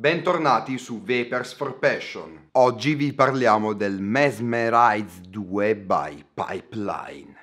Bentornati su Vapers for Passion. Oggi vi parliamo del Mesmerize 2 by Pipeline.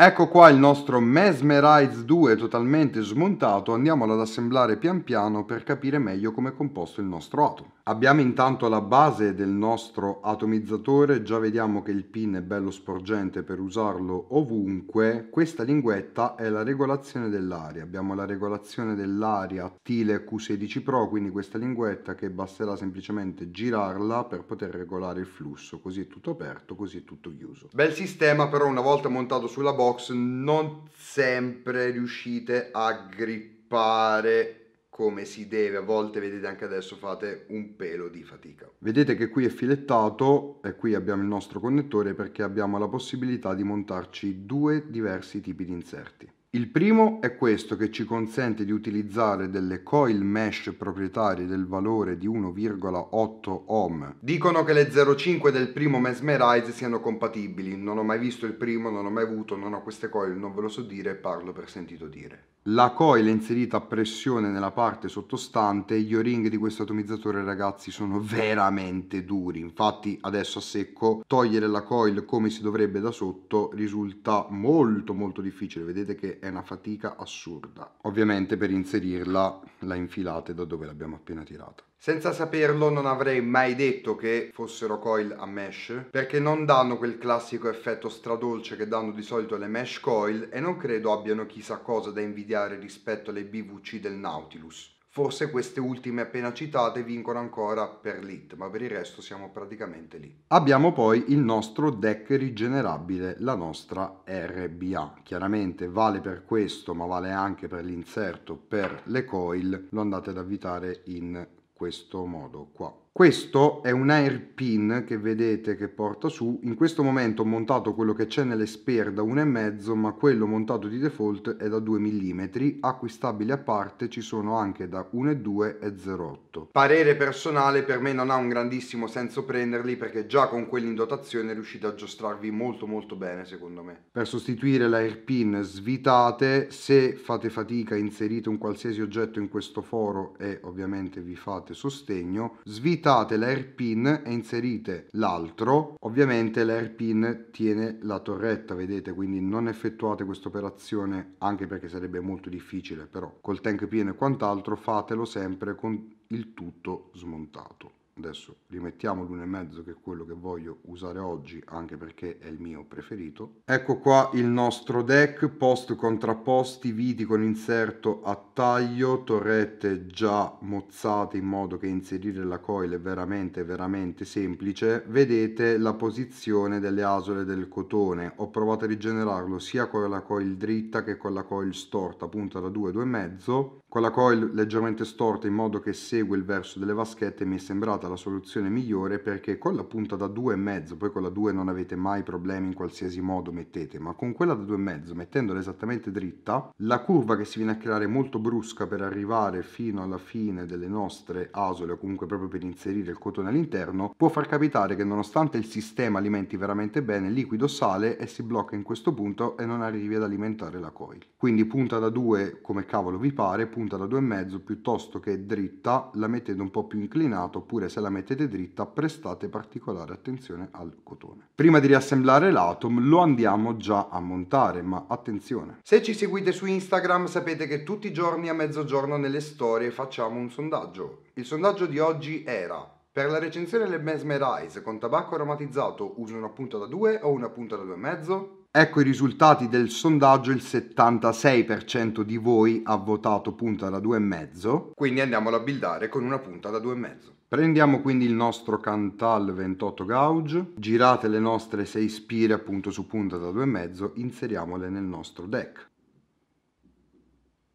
Ecco qua il nostro Mesmerize 2 totalmente smontato, andiamolo ad assemblare pian piano per capire meglio come è composto il nostro atomo. Abbiamo intanto la base del nostro atomizzatore, già vediamo che il pin è bello sporgente per usarlo ovunque. Questa linguetta è la regolazione dell'aria, abbiamo la regolazione dell'aria Tile Q16 Pro, quindi questa linguetta che basterà semplicemente girarla per poter regolare il flusso, così è tutto aperto, così è tutto chiuso. Bel sistema però una volta montato sulla borsa box non sempre riuscite a grippare come si deve, a volte vedete anche adesso fate un pelo di fatica. Vedete che qui è filettato e qui abbiamo il nostro connettore perché abbiamo la possibilità di montarci due diversi tipi di inserti. Il primo è questo che ci consente di utilizzare delle coil mesh proprietarie del valore di 1,8 ohm. Dicono che le 0,5 del primo Mesmerize siano compatibili, non ho mai visto il primo, non ho mai avuto, non ho queste coil, non ve lo so dire, parlo per sentito dire. La coil è inserita a pressione nella parte sottostante, gli o-ring di questo atomizzatore ragazzi sono veramente duri, infatti adesso a secco togliere la coil come si dovrebbe da sotto risulta molto molto difficile, vedete che è una fatica assurda. Ovviamente per inserirla la infilate da dove l'abbiamo appena tirata. Senza saperlo non avrei mai detto che fossero coil a mesh perché non danno quel classico effetto stradolce che danno di solito le mesh coil e non credo abbiano chissà cosa da invidiare rispetto alle BVC del Nautilus. Forse queste ultime appena citate vincono ancora per l'IT, ma per il resto siamo praticamente lì. Abbiamo poi il nostro deck rigenerabile, la nostra RBA. Chiaramente vale per questo, ma vale anche per l'inserto per le coil, lo andate ad avvitare in questo modo qua. Questo è un airpin che vedete che porta su, in questo momento ho montato quello che c'è nelle nell'Esper da 1,5 ma quello montato di default è da 2 mm, acquistabili a parte ci sono anche da 1,2 e 0,8. Parere personale per me non ha un grandissimo senso prenderli perché già con quelli in dotazione riuscite a giostrarvi molto molto bene secondo me. Per sostituire l'airpin svitate, se fate fatica inserite un qualsiasi oggetto in questo foro e ovviamente vi fate sostegno, svitate portate l'air pin e inserite l'altro, ovviamente l'air pin tiene la torretta, vedete, quindi non effettuate questa operazione anche perché sarebbe molto difficile, però col tank pieno e quant'altro fatelo sempre con il tutto smontato adesso rimettiamo l'1,5 che è quello che voglio usare oggi anche perché è il mio preferito ecco qua il nostro deck post contrapposti viti con inserto a taglio torrette già mozzate in modo che inserire la coil è veramente veramente semplice vedete la posizione delle asole del cotone ho provato a rigenerarlo sia con la coil dritta che con la coil storta punta da 2 2,5 con la coil leggermente storta in modo che segue il verso delle vaschette mi è sembrata la soluzione migliore perché con la punta da 2,5, poi con la 2 non avete mai problemi in qualsiasi modo mettete, ma con quella da 2,5 mettendola esattamente dritta, la curva che si viene a creare molto brusca per arrivare fino alla fine delle nostre asole o comunque proprio per inserire il cotone all'interno, può far capitare che nonostante il sistema alimenti veramente bene, il liquido sale e si blocca in questo punto e non arrivi ad alimentare la coil. Quindi punta da 2 come cavolo vi pare, punta da 2,5 piuttosto che dritta, la mettete un po' più inclinata oppure se se la mettete dritta prestate particolare attenzione al cotone. Prima di riassemblare l'atom lo andiamo già a montare, ma attenzione. Se ci seguite su Instagram sapete che tutti i giorni a mezzogiorno nelle storie facciamo un sondaggio. Il sondaggio di oggi era per la recensione del Mesmerize con tabacco aromatizzato uso una punta da 2 o una punta da 2,5? Ecco i risultati del sondaggio, il 76% di voi ha votato punta da 2,5, quindi andiamo a buildare con una punta da 2,5. Prendiamo quindi il nostro Cantal 28 gauge, girate le nostre 6 spire appunto su punta da 2,5, inseriamole nel nostro deck.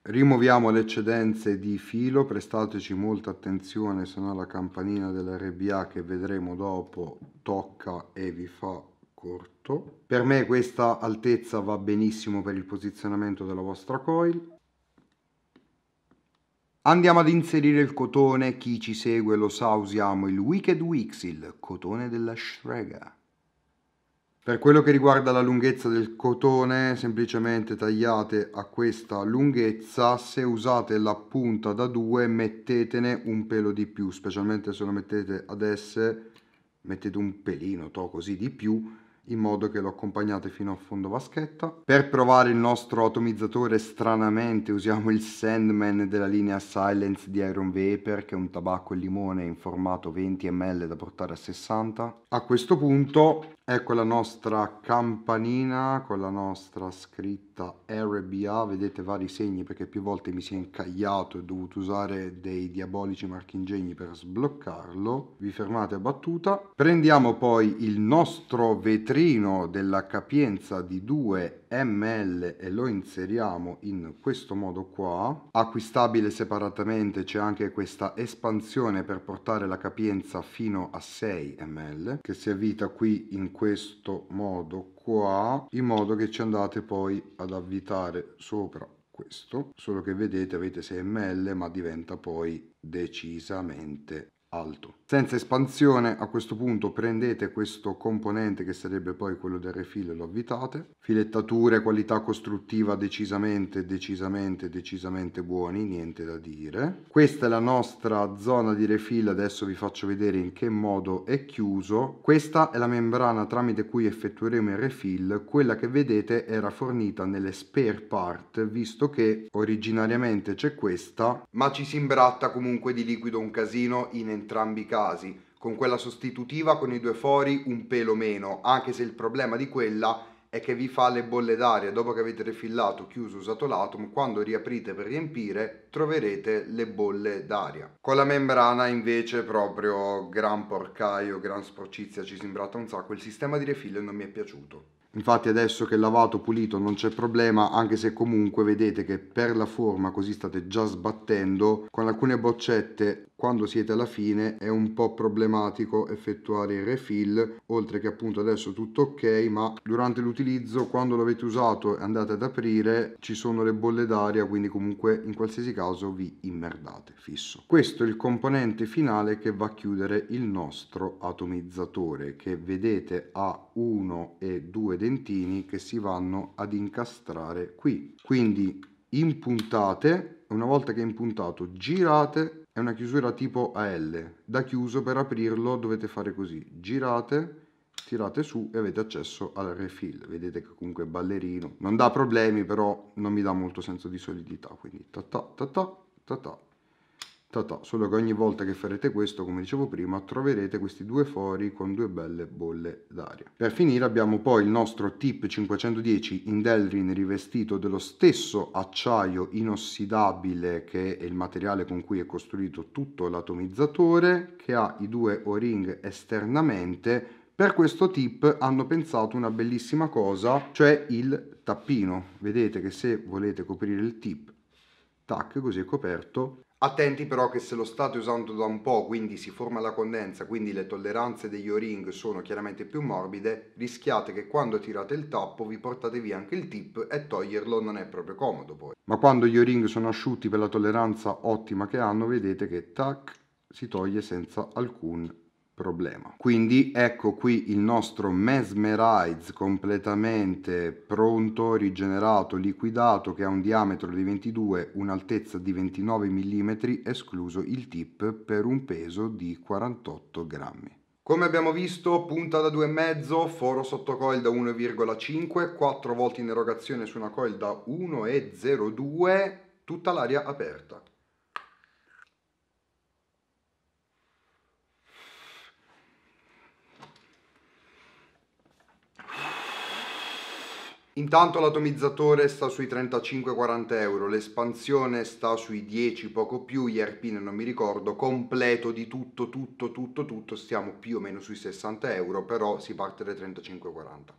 Rimuoviamo le eccedenze di filo, prestateci molta attenzione se no la campanina dell'RBA che vedremo dopo tocca e vi fa corto. Per me questa altezza va benissimo per il posizionamento della vostra coil. Andiamo ad inserire il cotone, chi ci segue lo sa, usiamo il Wicked Wix, il cotone della shrega. Per quello che riguarda la lunghezza del cotone, semplicemente tagliate a questa lunghezza, se usate la punta da 2 mettetene un pelo di più, specialmente se lo mettete ad S, mettete un pelino, to, così di più, in modo che lo accompagnate fino a fondo vaschetta. Per provare il nostro atomizzatore stranamente usiamo il Sandman della linea Silence di Iron Vapor che è un tabacco e limone in formato 20 ml da portare a 60. A questo punto Ecco la nostra campanina con la nostra scritta RBA, vedete vari segni perché più volte mi si è incagliato e ho dovuto usare dei diabolici marchingegni per sbloccarlo. Vi fermate a battuta. Prendiamo poi il nostro vetrino della capienza di 2 ml e lo inseriamo in questo modo qua. Acquistabile separatamente c'è anche questa espansione per portare la capienza fino a 6 ml che si avvita qui in questo modo qua in modo che ci andate poi ad avvitare sopra questo solo che vedete avete 6 ml ma diventa poi decisamente alto. Senza espansione a questo punto prendete questo componente che sarebbe poi quello del refill e lo avvitate. Filettature, qualità costruttiva decisamente, decisamente, decisamente buoni, niente da dire. Questa è la nostra zona di refill, adesso vi faccio vedere in che modo è chiuso. Questa è la membrana tramite cui effettueremo il refill, quella che vedete era fornita nelle spare part visto che originariamente c'è questa, ma ci si imbratta comunque di liquido un casino in entrambi entrambi i casi, con quella sostitutiva con i due fori un pelo meno, anche se il problema di quella è che vi fa le bolle d'aria dopo che avete rifillato, chiuso, usato l'atom, quando riaprite per riempire troverete le bolle d'aria. Con la membrana invece proprio gran porcaio, gran sporcizia, ci si un sacco, il sistema di refill non mi è piaciuto. Infatti adesso che lavato pulito non c'è problema, anche se comunque vedete che per la forma così state già sbattendo, con alcune boccette quando siete alla fine è un po' problematico effettuare il refill oltre che appunto adesso tutto ok ma durante l'utilizzo quando l'avete usato e andate ad aprire ci sono le bolle d'aria quindi comunque in qualsiasi caso vi immerdate fisso questo è il componente finale che va a chiudere il nostro atomizzatore che vedete ha uno e due dentini che si vanno ad incastrare qui quindi impuntate, una volta che è impuntato girate, è una chiusura tipo AL, da chiuso per aprirlo dovete fare così, girate, tirate su e avete accesso al refill, vedete che comunque è ballerino, non dà problemi però non mi dà molto senso di solidità, quindi ta ta ta ta ta ta Totò, solo che ogni volta che farete questo, come dicevo prima, troverete questi due fori con due belle bolle d'aria. Per finire abbiamo poi il nostro TIP 510 Indelrin rivestito dello stesso acciaio inossidabile che è il materiale con cui è costruito tutto l'atomizzatore, che ha i due o-ring esternamente. Per questo tip hanno pensato una bellissima cosa, cioè il tappino. Vedete che se volete coprire il tip, tac, così è coperto, Attenti però che se lo state usando da un po', quindi si forma la condensa, quindi le tolleranze degli o-ring sono chiaramente più morbide, rischiate che quando tirate il tappo vi portate via anche il tip e toglierlo non è proprio comodo poi. Ma quando gli o-ring sono asciutti per la tolleranza ottima che hanno, vedete che tac, si toglie senza alcun problema. Quindi ecco qui il nostro Mesmerize completamente pronto, rigenerato, liquidato che ha un diametro di 22, un'altezza di 29 mm escluso il tip per un peso di 48 grammi. Come abbiamo visto, punta da 2,5, foro sotto coil da 1,5, 4 volte in erogazione su una coil da 1,02, tutta l'aria aperta. Intanto l'atomizzatore sta sui 35-40 euro, l'espansione sta sui 10 poco più, gli arpine non mi ricordo, completo di tutto, tutto, tutto, tutto, stiamo più o meno sui 60 euro, però si parte dai 35-40.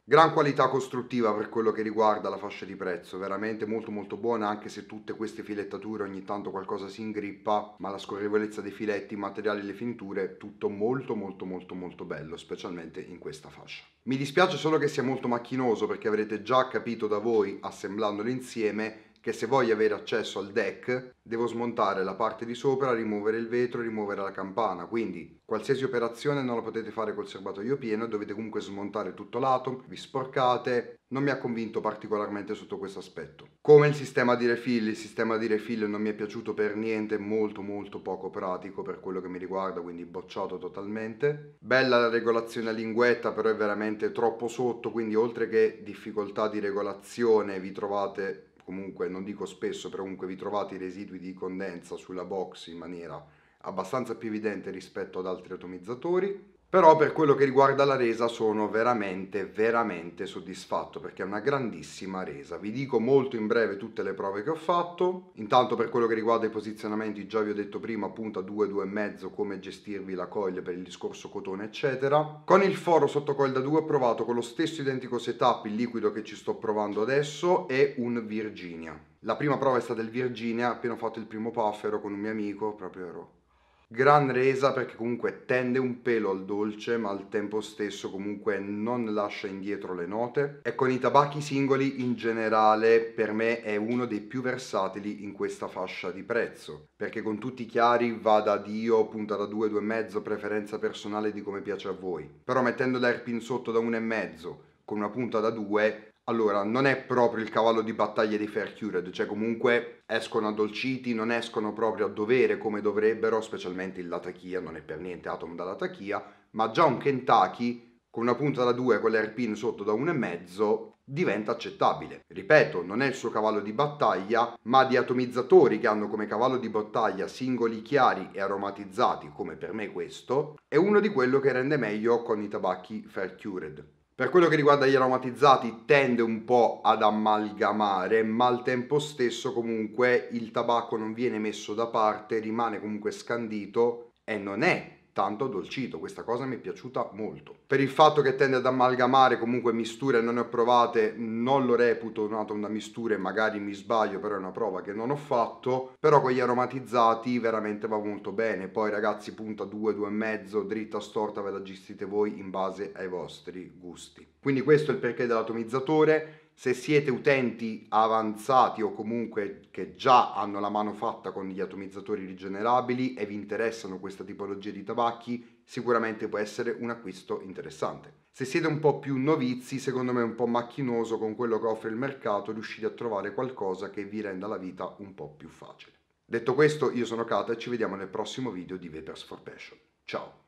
Gran qualità costruttiva per quello che riguarda la fascia di prezzo, veramente molto molto buona anche se tutte queste filettature ogni tanto qualcosa si ingrippa, ma la scorrevolezza dei filetti, i materiali e le finiture, tutto molto molto molto molto bello, specialmente in questa fascia. Mi dispiace solo che sia molto macchinoso perché avrete già capito da voi assemblandolo insieme che se voglio avere accesso al deck devo smontare la parte di sopra, rimuovere il vetro, rimuovere la campana, quindi qualsiasi operazione non la potete fare col serbatoio pieno, dovete comunque smontare tutto lato, vi sporcate, non mi ha convinto particolarmente sotto questo aspetto. Come il sistema di refill, il sistema di refill non mi è piaciuto per niente, molto molto poco pratico per quello che mi riguarda, quindi bocciato totalmente. Bella la regolazione a linguetta, però è veramente troppo sotto, quindi oltre che difficoltà di regolazione vi trovate comunque non dico spesso, però comunque vi trovate i residui di condensa sulla box in maniera abbastanza più evidente rispetto ad altri atomizzatori però per quello che riguarda la resa sono veramente veramente soddisfatto perché è una grandissima resa vi dico molto in breve tutte le prove che ho fatto intanto per quello che riguarda i posizionamenti già vi ho detto prima punta 2 mezzo come gestirvi la coil per il discorso cotone eccetera con il foro sotto coil da 2 ho provato con lo stesso identico setup il liquido che ci sto provando adesso e un Virginia la prima prova è stata il Virginia appena ho fatto il primo puffero con un mio amico proprio ero gran resa perché comunque tende un pelo al dolce ma al tempo stesso comunque non lascia indietro le note e con i tabacchi singoli in generale per me è uno dei più versatili in questa fascia di prezzo perché con tutti i chiari va da dio punta da 2 2,5 preferenza personale di come piace a voi però mettendo l'airpin sotto da 1,5 con una punta da 2 allora, non è proprio il cavallo di battaglia dei Fair Cured, cioè comunque escono addolciti, non escono proprio a dovere come dovrebbero, specialmente il Latakia, non è per niente Atom da Latakia, ma già un Kentucky con una punta da 2 con l'Airpin sotto da 1,5 diventa accettabile. Ripeto, non è il suo cavallo di battaglia, ma di atomizzatori che hanno come cavallo di battaglia singoli chiari e aromatizzati, come per me questo, è uno di quello che rende meglio con i tabacchi Fair Cured. Per quello che riguarda gli aromatizzati tende un po' ad amalgamare, ma al tempo stesso comunque il tabacco non viene messo da parte, rimane comunque scandito e non è tanto addolcito, questa cosa mi è piaciuta molto. Per il fatto che tende ad amalgamare comunque misture non ne ho provate, non lo reputo nato una mistura e magari mi sbaglio, però è una prova che non ho fatto, però con gli aromatizzati veramente va molto bene, poi ragazzi punta 2, 2,5, dritta, storta, ve la gestite voi in base ai vostri gusti. Quindi questo è il perché dell'atomizzatore, se siete utenti avanzati o comunque che già hanno la mano fatta con gli atomizzatori rigenerabili e vi interessano questa tipologia di tabacchi, sicuramente può essere un acquisto interessante. Se siete un po' più novizi, secondo me è un po' macchinoso con quello che offre il mercato, riuscite a trovare qualcosa che vi renda la vita un po' più facile. Detto questo, io sono Kata e ci vediamo nel prossimo video di Vapers for Passion. Ciao!